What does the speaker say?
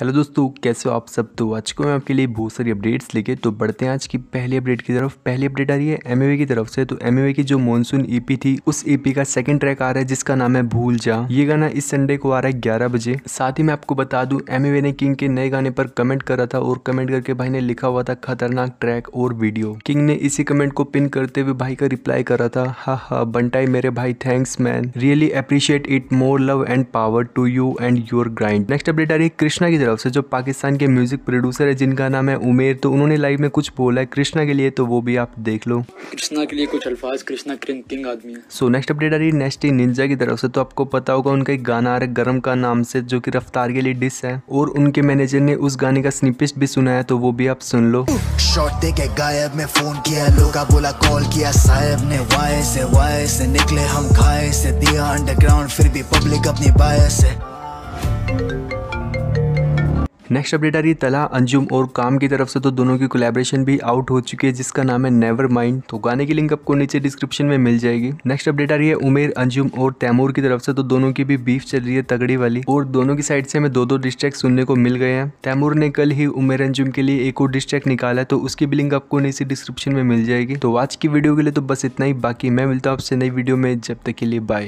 hello दोस्तों कैसे हो आप सब तो आज को मैं आपके लिए बहुत सारी अपडेट्स लेके तो बढ़ते हैं आज की पहली अपडेट की तरफ पहली अपडेट आ रही है एमएवे की तरफ से तो एमएवे की जो मॉनसून ईपी e थी उस ईपी e का सेकंड ट्रैक आ रहा है जिसका नाम है भूल जा ये गाना इस संडे को आ रहा है ग्यारह बजे साथ ही मैं आपको बता दू एम ने किंग के नए गाने पर कमेंट करा था और कमेंट करके भाई ने लिखा हुआ था खतरनाक ट्रैक और वीडियो किंग ने इसी कमेंट को पिन करते हुए भाई का रिप्लाई करा था हा हा बंटाई मेरे भाई thanks man really appreciate it more love and power to you and your grind next update आ रही है कृष्णा की तरफ से जो पाकिस्तान के म्यूज़िक प्रोड्यूसर है जिनका नाम है उमेर तो उन्होंने लाइव में कुछ बोला है कृष्णा के लिए तो वो भी आप देख लो कृष्णा के लिए कुछ अल्फाज कृष्णा किंग आदमी है सो नेक्स्ट अपडेट आ रही है नेस्टी निंजा की तरफ से तो आपको पता होगा उनका एक गाना आ रहा है गर्म का नाम से जो की रफ्तार के लिए डिस है और उनके मैनेजर ने उस गाने का स्निपिस्ट भी सुनाया तो वो भी आप सुन लो शॉर्ट दे के गायब में फोन किया लोगा बोला कॉल किया साहब ने वाय से वाय से निकले हम खाए से दिया अंडरग्राउंड फिर भी पब्लिक अपनी बाय से नेक्स्ट अपडेट आ रही है तला अंजुम और काम की तरफ से तो दोनों की कोलेब्रेशन भी आउट हो चुकी है जिसका नाम है नेवर माइंड तो गाने की लिंक आपको नीचे डिस्क्रिप्शन में मिल जाएगी नेक्स्ट अपडेट आ रही है उमेर अंजुम और तैमूर की तरफ से तो दोनों की भी बीफ चल रही है तगड़ी वाली और दोनों की साइड से हमें दो दो डिस्ट्रैक्ट सुनने को मिल गए हैं तैमूर ने कल ही उमेर अंजुम के लिए एक और डिस्ट्रैक्ट निकाला तो उसकी भी लिंक आपको नीचे डिस्क्रिप्शन में मिल जाएगी तो आज की वीडियो के लिए तो बस इतना ही बाकी मैं मिलता हूँ आपसे नई वीडियो में जब तक के लिए बाय